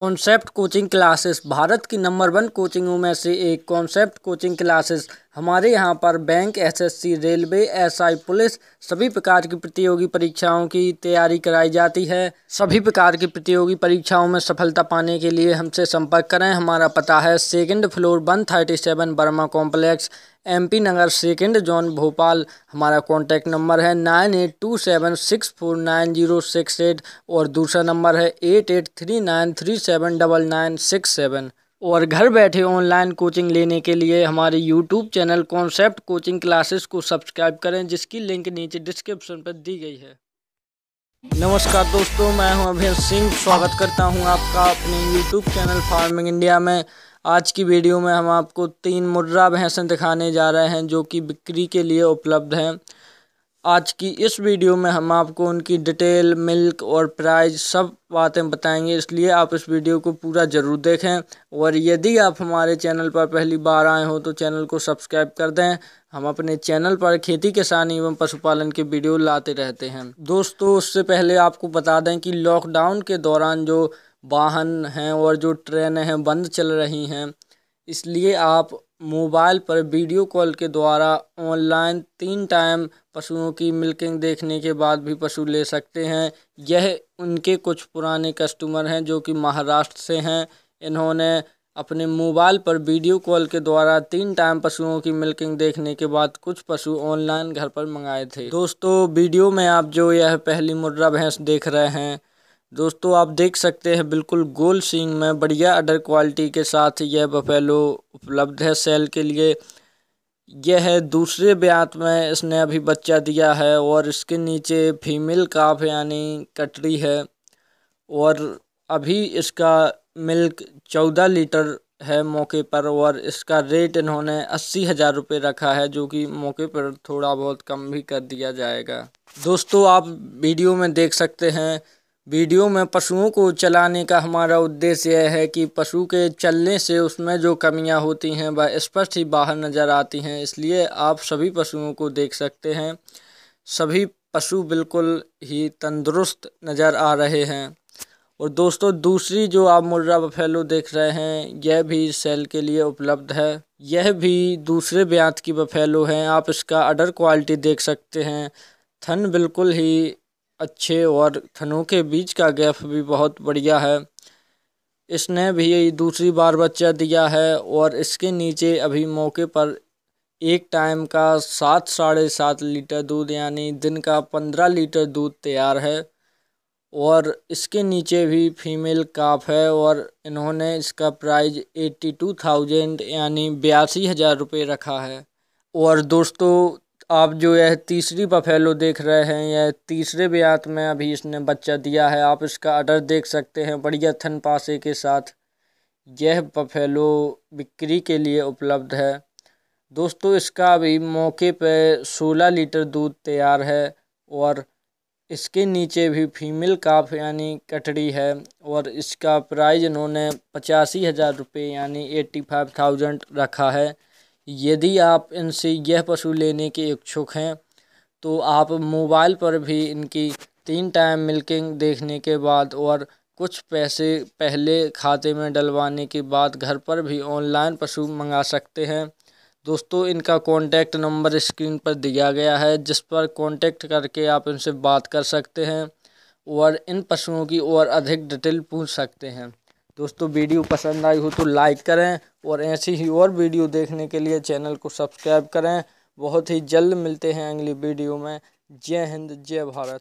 concept coaching classes Bharat की number one कोचिंगों में से एक कॉन्सेप्ट कोचिंग क्लासेस हमारे यहाँ पर bank SSC railway SI police सभी प्रकार की प्रतियोगी परीक्षाओं की तैयारी कराई जाती है सभी प्रकार की प्रतियोगी परीक्षाओं में सफलता पाने के लिए हमसे संपर्क करें हमारा पता है second floor one thirty seven Verma complex MP Nagar second zone Bhopal हमारा कॉन्टैक्ट नंबर है nine eight two seven six four nine zero six eight और दूसरा नंबर है eight eight three nine three seven double nine six seven और घर बैठे online coaching लेने के लिए हमारे YouTube channel concept coaching classes को सब्सक्राइब करें जिसकी लिंक नीचे डिस्क्रिप्शन पर दी गई है नमस्कार दोस्तों मैं हूं अभय सिंह स्वागत करता हूं आपका अपने यूट्यूब चैनल फार्मिंग इंडिया में आज की वीडियो में हम आपको तीन मुर्रा भैंसें दिखाने जा रहे हैं जो कि बिक्री के लिए उपलब्ध हैं आज की इस वीडियो में हम आपको उनकी डिटेल मिल्क और प्राइस सब बातें बताएंगे इसलिए आप इस वीडियो को पूरा ज़रूर देखें और यदि आप हमारे चैनल पर पहली बार आए हो तो चैनल को सब्सक्राइब कर दें हम अपने चैनल पर खेती किसानी एवं पशुपालन के वीडियो लाते रहते हैं दोस्तों उससे पहले आपको बता दें कि लॉकडाउन के दौरान जो वाहन हैं और जो ट्रेनें हैं बंद चल रही हैं इसलिए आप मोबाइल पर वीडियो कॉल के द्वारा ऑनलाइन तीन टाइम पशुओं की मिल्किंग देखने के बाद भी पशु ले सकते हैं यह उनके कुछ पुराने कस्टमर हैं जो कि महाराष्ट्र से हैं इन्होंने अपने मोबाइल पर वीडियो कॉल के द्वारा तीन टाइम पशुओं की मिल्किंग देखने के बाद कुछ पशु ऑनलाइन घर पर मंगाए थे दोस्तों वीडियो में आप जो यह पहली मुर्रा भैंस देख रहे हैं दोस्तों आप देख सकते हैं बिल्कुल गोल सींग में बढ़िया अडर क्वालिटी के साथ यह बफेलो उपलब्ध है सेल के लिए यह है दूसरे ब्यात में इसने अभी बच्चा दिया है और इसके नीचे फीमेल काफ यानी कटरी है और अभी इसका मिल्क चौदह लीटर है मौके पर और इसका रेट इन्होंने अस्सी हज़ार रुपये रखा है जो कि मौके पर थोड़ा बहुत कम भी कर दिया जाएगा दोस्तों आप वीडियो में देख सकते हैं वीडियो में पशुओं को चलाने का हमारा उद्देश्य यह है कि पशु के चलने से उसमें जो कमियां होती हैं वह स्पष्ट ही बाहर नज़र आती हैं इसलिए आप सभी पशुओं को देख सकते हैं सभी पशु बिल्कुल ही तंदुरुस्त नज़र आ रहे हैं और दोस्तों दूसरी जो आप मुर्रा बफेलो देख रहे हैं यह भी सेल के लिए उपलब्ध है यह भी दूसरे ब्यांत की बफेलो हैं आप इसका अडर क्वालिटी देख सकते हैं थन बिल्कुल ही अच्छे और थनों के बीच का गैप भी बहुत बढ़िया है इसने भी दूसरी बार बच्चा दिया है और इसके नीचे अभी मौके पर एक टाइम का सात साढ़े सात लीटर दूध यानी दिन का पंद्रह लीटर दूध तैयार है और इसके नीचे भी फीमेल काफ है और इन्होंने इसका प्राइस एट्टी टू थाउजेंड यानी बयासी हज़ार रुपये रखा है और दोस्तों आप जो यह तीसरी बफेलो देख रहे हैं यह तीसरे ब्यात में अभी इसने बच्चा दिया है आप इसका अडर देख सकते हैं बढ़िया थन पासे के साथ यह बफेलो बिक्री के लिए उपलब्ध है दोस्तों इसका अभी मौके पे 16 लीटर दूध तैयार है और इसके नीचे भी फीमेल काफ यानी कटड़ी है और इसका प्राइस इन्होंने पचासी हज़ार रुपये यानी एट्टी फाइव थाउजेंड रखा है यदि आप इनसे यह पशु लेने के इच्छुक हैं तो आप मोबाइल पर भी इनकी तीन टाइम मिल्किंग देखने के बाद और कुछ पैसे पहले खाते में डलवाने के बाद घर पर भी ऑनलाइन पशु मंगा सकते हैं दोस्तों इनका कॉन्टैक्ट नंबर स्क्रीन पर दिया गया है जिस पर कॉन्टैक्ट करके आप इनसे बात कर सकते हैं और इन पशुओं की और अधिक डिटेल पूछ सकते हैं दोस्तों वीडियो पसंद आई हो तो लाइक करें और ऐसी ही और वीडियो देखने के लिए चैनल को सब्सक्राइब करें बहुत ही जल्द मिलते हैं अगली वीडियो में जय हिंद जय भारत